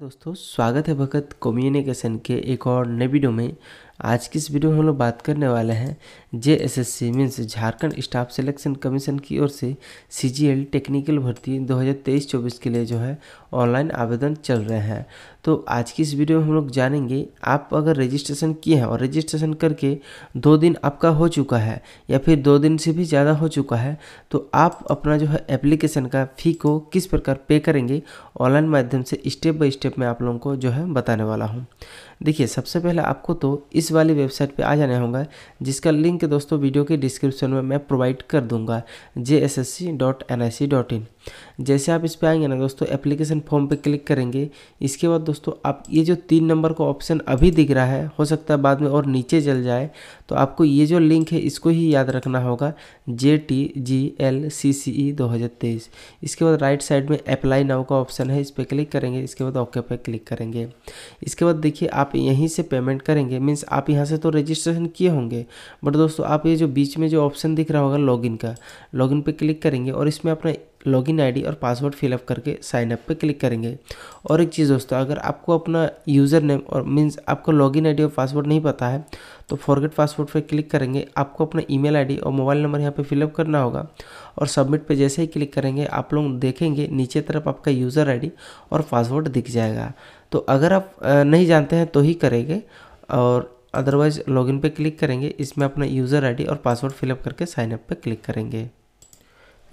दोस्तों स्वागत है भगत कम्युनिकेशन के एक और नए वीडियो में आज की इस वीडियो में हम लोग बात करने वाले हैं J S S C means Jharkhand staff selection commission की ओर से सी जी एल टेक्निकल भर्ती 2023-24 के लिए जो है ऑनलाइन आवेदन चल रहे हैं तो आज की इस वीडियो में हम लोग जानेंगे आप अगर रजिस्ट्रेशन किए हैं और रजिस्ट्रेशन करके दो दिन आपका हो चुका है या फिर दो दिन से भी ज़्यादा हो चुका है तो आप अपना जो है एप्लीकेशन का फ़ी को किस प्रकार पे करेंगे ऑनलाइन माध्यम से स्टेप बाई स्टेप मैं आप लोगों को जो है बताने वाला हूँ देखिए सबसे पहले आपको तो इस वाली वेबसाइट पे आ जाना होगा जिसका लिंक दोस्तों वीडियो के डिस्क्रिप्शन में मैं प्रोवाइड कर दूंगा J S S C dot N I C dot in जैसे आप इस पर आएंगे ना दोस्तों एप्लीकेशन फॉर्म पे क्लिक करेंगे इसके बाद दोस्तों आप ये जो तीन नंबर का ऑप्शन अभी दिख रहा है हो सकता है बाद में और नीचे चल जाए तो आपको ये जो लिंक है इसको ही याद रखना होगा जे टी जी एल सी सी ई दो हज़ार तेईस इसके बाद राइट साइड में अप्लाई नाउ का ऑप्शन है इस पर क्लिक करेंगे इसके बाद ओके पर क्लिक करेंगे इसके बाद देखिए आप यहीं से पेमेंट करेंगे मीन्स आप यहाँ से तो रजिस्ट्रेशन किए होंगे बट दोस्तों आप ये जो बीच में जो ऑप्शन दिख रहा होगा लॉगिन का लॉगिन पे क्लिक करेंगे और इसमें अपना लॉगिन आईडी और पासवर्ड फिलअप करके साइनअप पे क्लिक करेंगे और एक चीज़ दोस्तों अगर आपको अपना यूज़र नेम और मीन्स आपको लॉगिन आईडी और पासवर्ड नहीं पता है तो फॉरगेट पासवर्ड पे क्लिक करेंगे आपको अपना ईमेल आईडी और मोबाइल नंबर यहाँ पे फिलअप करना होगा और सबमिट पे जैसे ही क्लिक करेंगे आप लोग देखेंगे नीचे तरफ आपका यूज़र आईडी और पासवर्ड दिख जाएगा तो अगर आप नहीं जानते हैं तो ही करेंगे और अदरवाइज़ लॉगिन पे क्लिक करेंगे इसमें अपना यूज़र आईडी और पासवर्ड फिलअप करके साइनअप पे क्लिक करेंगे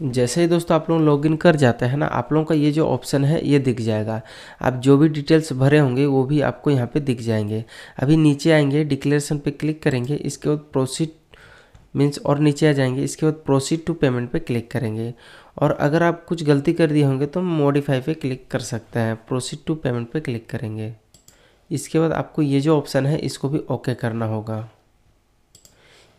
जैसे ही दोस्तों आप लोग लॉगिन कर जाते हैं ना आप लोगों का ये जो ऑप्शन है ये दिख जाएगा आप जो भी डिटेल्स भरे होंगे वो भी आपको यहाँ पे दिख जाएंगे अभी नीचे आएंगे डिक्लेरेशन पे क्लिक करेंगे इसके बाद प्रोसीड मीन्स और नीचे आ जाएंगे इसके बाद प्रोसीड टू पेमेंट पे क्लिक करेंगे और अगर आप कुछ गलती कर दिए होंगे तो मॉडिफाई पे क्लिक कर सकते हैं प्रोसीड टू पेमेंट पे क्लिक करेंगे इसके बाद आपको ये जो ऑप्शन है इसको भी ओके करना होगा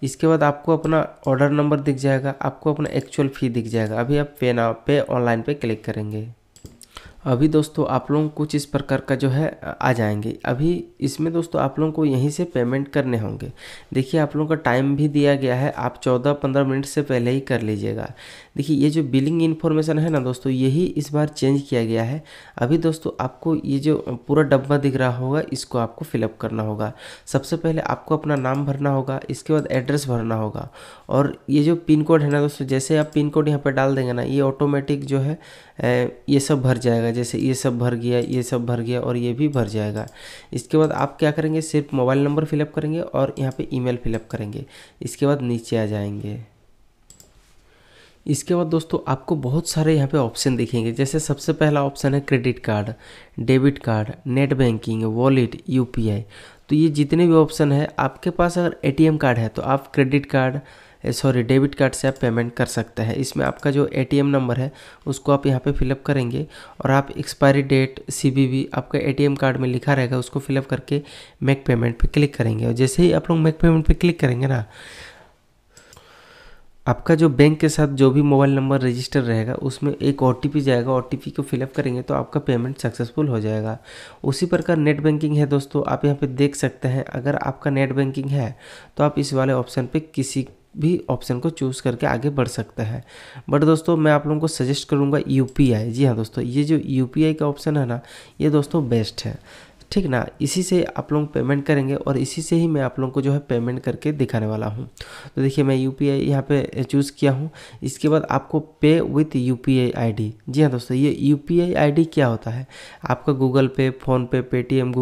इसके बाद आपको अपना ऑर्डर नंबर दिख जाएगा आपको अपना एक्चुअल फ़ी दिख जाएगा अभी आप पे ना पे ऑनलाइन पे क्लिक करेंगे अभी दोस्तों आप लोग कुछ इस प्रकार का जो है आ जाएंगे अभी इसमें दोस्तों आप लोगों को यहीं से पेमेंट करने होंगे देखिए आप लोगों का टाइम भी दिया गया है आप चौदह पंद्रह मिनट से पहले ही कर लीजिएगा देखिए ये जो बिलिंग इन्फॉर्मेशन है ना दोस्तों यही इस बार चेंज किया गया है अभी दोस्तों आपको ये जो पूरा डब्बा दिख रहा होगा इसको आपको फिलअप करना होगा सबसे पहले आपको अपना नाम भरना होगा इसके बाद एड्रेस भरना होगा और ये जो पिन कोड है ना दोस्तों जैसे आप पिन कोड यहाँ पर डाल देंगे ना ये ऑटोमेटिक जो है ये सब भर जाएगा जाएगा जैसे ये सब भर गया ये सब भर गया और ये भी भर जाएगा इसके बाद आप क्या करेंगे सिर्फ मोबाइल नंबर फिलअप करेंगे और यहाँ पे ईमेल फिलअप करेंगे इसके बाद नीचे आ जाएंगे इसके बाद दोस्तों आपको बहुत सारे यहाँ पे ऑप्शन दिखेंगे जैसे सबसे पहला ऑप्शन है credit card debit card net banking wallet UPI तो ये जितने भी ऑप्शन है आपके पास अगर एटीएम कार्ड है तो आप credit card sorry debit card से आप पेमेंट कर सकते हैं इसमें आपका जो ए नंबर है उसको आप यहाँ पे फिलअप करेंगे और आप एक्सपायरी डेट सी आपका ए कार्ड में लिखा रहेगा उसको फिलअप करके मेक पेमेंट पर पे क्लिक करेंगे और जैसे ही आप लोग मेक पेमेंट पर पे क्लिक करेंगे ना आपका जो बैंक के साथ जो भी मोबाइल नंबर रजिस्टर रहेगा उसमें एक ओ जाएगा ओ को फिलअप करेंगे तो आपका पेमेंट सक्सेसफुल हो जाएगा उसी प्रकार नेट बैंकिंग है दोस्तों आप यहाँ पे देख सकते हैं अगर आपका नेट बैंकिंग है तो आप इस वाले ऑप्शन पे किसी भी ऑप्शन को चूज़ करके आगे बढ़ सकता है बट दोस्तों मैं आप लोगों को सजेस्ट करूँगा यू जी हाँ दोस्तों ये जो यू का ऑप्शन है ना ये दोस्तों बेस्ट है ठीक ना इसी से आप लोग पेमेंट करेंगे और इसी से ही मैं आप लोगों को जो है पेमेंट करके दिखाने वाला हूँ तो देखिए मैं यू पी आई यहाँ पर चूज़ किया हूँ इसके बाद आपको पे with U P I I D जी हाँ दोस्तों ये U P I I D क्या होता है आपका गूगल पे फ़ोनपे पेटीएम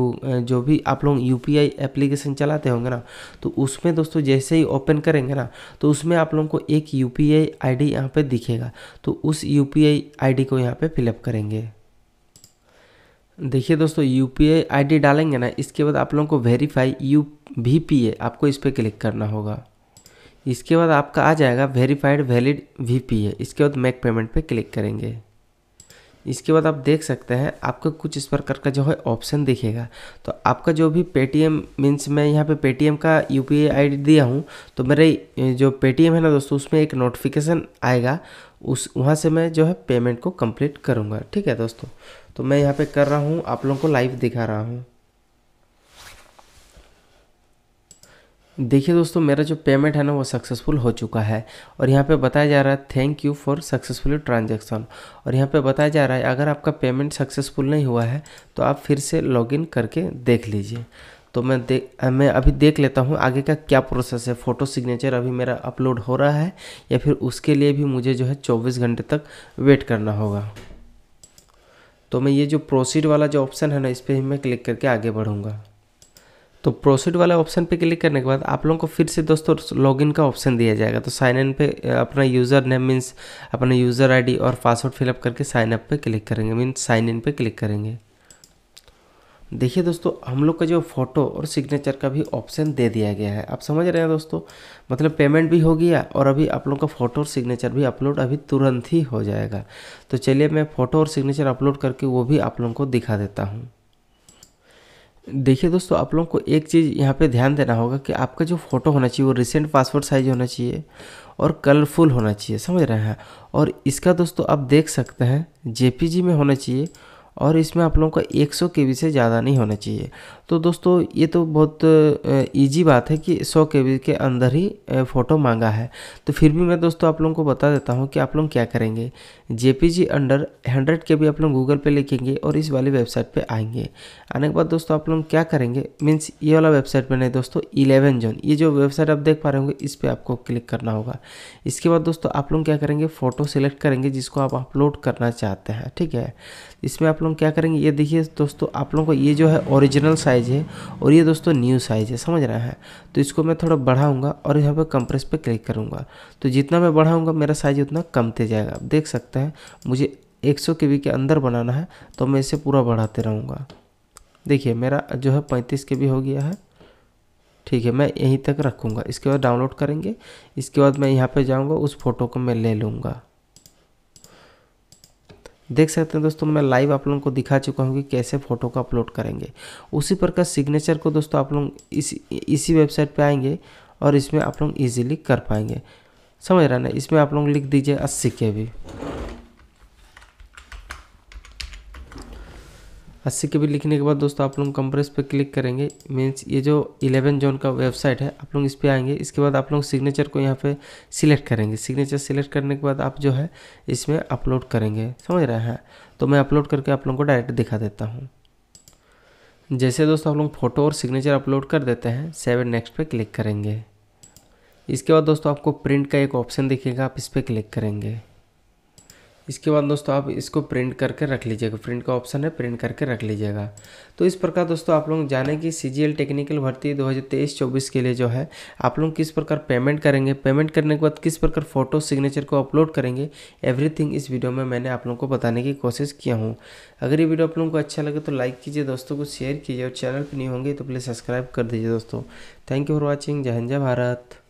जो भी आप लोग यू पी आई एप्लीकेशन चलाते होंगे ना तो उसमें दोस्तों जैसे ही ओपन करेंगे ना तो उसमें आप लोगों को एक U P I I D यहाँ पर दिखेगा तो उस U P I I D को यहाँ पर फिलअप करेंगे देखिए दोस्तों यू पी डालेंगे ना इसके बाद आप लोगों को verify U V P A आपको इस पर क्लिक करना होगा इसके बाद आपका आ जाएगा verified valid V P A इसके बाद मेक पेमेंट पे क्लिक करेंगे इसके बाद आप देख सकते हैं आपका कुछ इस प्रकार का जो है ऑप्शन दिखेगा तो आपका जो भी पेटीएम मीन्स मैं यहाँ पे पेटीएम का यू पी आई दिया हूँ तो मेरे जो पेटीएम है ना दोस्तों उसमें एक नोटिफिकेशन आएगा उस वहाँ से मैं जो है पेमेंट को कम्प्लीट करूँगा ठीक है दोस्तों तो मैं यहाँ पे कर रहा हूँ आप लोगों को लाइव दिखा रहा हूँ देखिए दोस्तों मेरा जो पेमेंट है ना वो सक्सेसफुल हो चुका है और यहाँ पे बताया जा रहा है thank you for successful transaction और यहाँ पे बताया जा रहा है अगर आपका पेमेंट सक्सेसफुल नहीं हुआ है तो आप फिर से लॉगिन करके देख लीजिए तो मैं देख मैं अभी देख लेता हूँ आगे का क्या प्रोसेस है फ़ोटो सिग्नेचर अभी मेरा अपलोड हो रहा है या फिर उसके लिए भी मुझे जो है चौबीस घंटे तक वेट करना होगा तो मैं ये जो प्रोसीड वाला जो ऑप्शन है ना इस पर ही मैं क्लिक करके आगे बढ़ूँगा तो प्रोसीड वाला ऑप्शन पे क्लिक करने के बाद आप लोगों को फिर से दोस्तों लॉगिन का ऑप्शन दिया जाएगा तो साइन इन पे अपना यूज़र नेम मीन्स अपना यूज़र आईडी और पासवर्ड फिलअप करके साइन अप पे क्लिक करेंगे मीन्स साइन इन पे क्लिक करेंगे देखिए दोस्तों हम लोग का जो फ़ोटो और सिग्नेचर का भी ऑप्शन दे दिया गया है आप समझ रहे हैं दोस्तों मतलब पेमेंट भी हो गया और अभी आप लोग का फ़ोटो और सिग्नेचर भी अपलोड अभी तुरंत ही हो जाएगा तो चलिए मैं फ़ोटो और सिग्नेचर अपलोड करके वो भी आप लोगों को दिखा देता हूँ देखिए दोस्तों आप लोगों को एक चीज़ यहाँ पे ध्यान देना होगा कि आपका जो फ़ोटो होना चाहिए वो रिसेंट पासपोर्ट साइज होना चाहिए और कलरफुल होना चाहिए समझ रहे हैं और इसका दोस्तों आप देख सकते हैं जेपीजी में होना चाहिए और इसमें आप लोगों का 100 के से ज़्यादा नहीं होना चाहिए तो दोस्तों ये तो बहुत इजी बात है कि 100 के के अंदर ही फ़ोटो मांगा है तो फिर भी मैं दोस्तों आप लोगों को बता देता हूँ कि आप लोग क्या करेंगे जे अंडर हंड्रेड के भी आप लोग गूगल पे लिखेंगे और इस वाली वेबसाइट पे आएंगे आने के बाद दोस्तों आप लोग क्या करेंगे मीन्स ये वाला वेबसाइट मैंने दोस्तों इलेवन जोन ये जो वेबसाइट आप देख पा रहे होंगे इस पर आपको क्लिक करना होगा इसके बाद दोस्तों आप लोग क्या करेंगे फ़ोटो सिलेक्ट करेंगे जिसको आप अपलोड करना चाहते हैं ठीक है इसमें आप लोग क्या करेंगे ये देखिए दोस्तों आप लोगों को ये जो है ओरिजिनल साइज साइज़ है और ये दोस्तों न्यू साइज़ है समझ रहे हैं तो इसको मैं थोड़ा बढ़ाऊंगा और यहाँ पे कंप्रेस पे क्लिक करूँगा तो जितना मैं बढ़ाऊँगा मेरा साइज़ उतना कमते जाएगा आप देख सकते हैं मुझे एक सौ के अंदर बनाना है तो मैं इसे पूरा बढ़ाते रहूँगा देखिए मेरा जो है पैंतीस के हो गया है ठीक है मैं यहीं तक रखूँगा इसके बाद डाउनलोड करेंगे इसके बाद मैं यहाँ पर जाऊँगा उस फोटो को मैं ले लूँगा देख सकते हैं दोस्तों मैं लाइव आप लोगों को दिखा चुका हूँ कि कैसे फ़ोटो को अपलोड करेंगे उसी प्रकार सिग्नेचर को दोस्तों आप लोग इस इसी वेबसाइट पे आएंगे और इसमें आप लोग इजीली कर पाएंगे समझ रहा ना इसमें आप लोग लिख दीजिए अस्सी के भी अस्सी के बी लिखने के बाद दोस्तों आप लोग कंप्रेस पर क्लिक करेंगे मीन्स ये जो इलेवन जोन का वेबसाइट है आप लोग इस पर आएंगे इसके बाद आप लोग सिग्नेचर को यहाँ पे सिलेक्ट करेंगे सिग्नेचर सिलेक्ट करने के बाद आप जो है इसमें अपलोड करेंगे समझ रहे हैं तो मैं अपलोड करके आप लोग को डायरेक्ट दिखा देता हूँ जैसे दोस्तों आप लोग फ़ोटो और सिग्नेचर अपलोड कर देते हैं सेवन नेक्स्ट पर क्लिक करेंगे इसके बाद दोस्तों आपको प्रिंट का एक ऑप्शन दिखेगा आप इस पर क्लिक करेंगे इसके बाद दोस्तों आप इसको प्रिंट करके रख लीजिएगा प्रिंट का ऑप्शन है प्रिंट करके रख लीजिएगा तो इस प्रकार दोस्तों आप लोग जाने कि सी टेक्निकल भर्ती 2023-24 के लिए जो है आप लोग किस प्रकार पेमेंट करेंगे पेमेंट करने के बाद किस प्रकार फ़ोटो सिग्नेचर को अपलोड करेंगे एवरीथिंग इस वीडियो में मैंने आप लोगों को बताने की कोशिश किया हूँ अगर ये वीडियो आप लोगों को अच्छा लगे तो लाइक कीजिए दोस्तों को शेयर कीजिए और चैनल पर नहीं होंगे तो प्लीज़ सब्सक्राइब कर दीजिए दोस्तों थैंक यू फॉर वॉचिंग जय हिंद जय भारत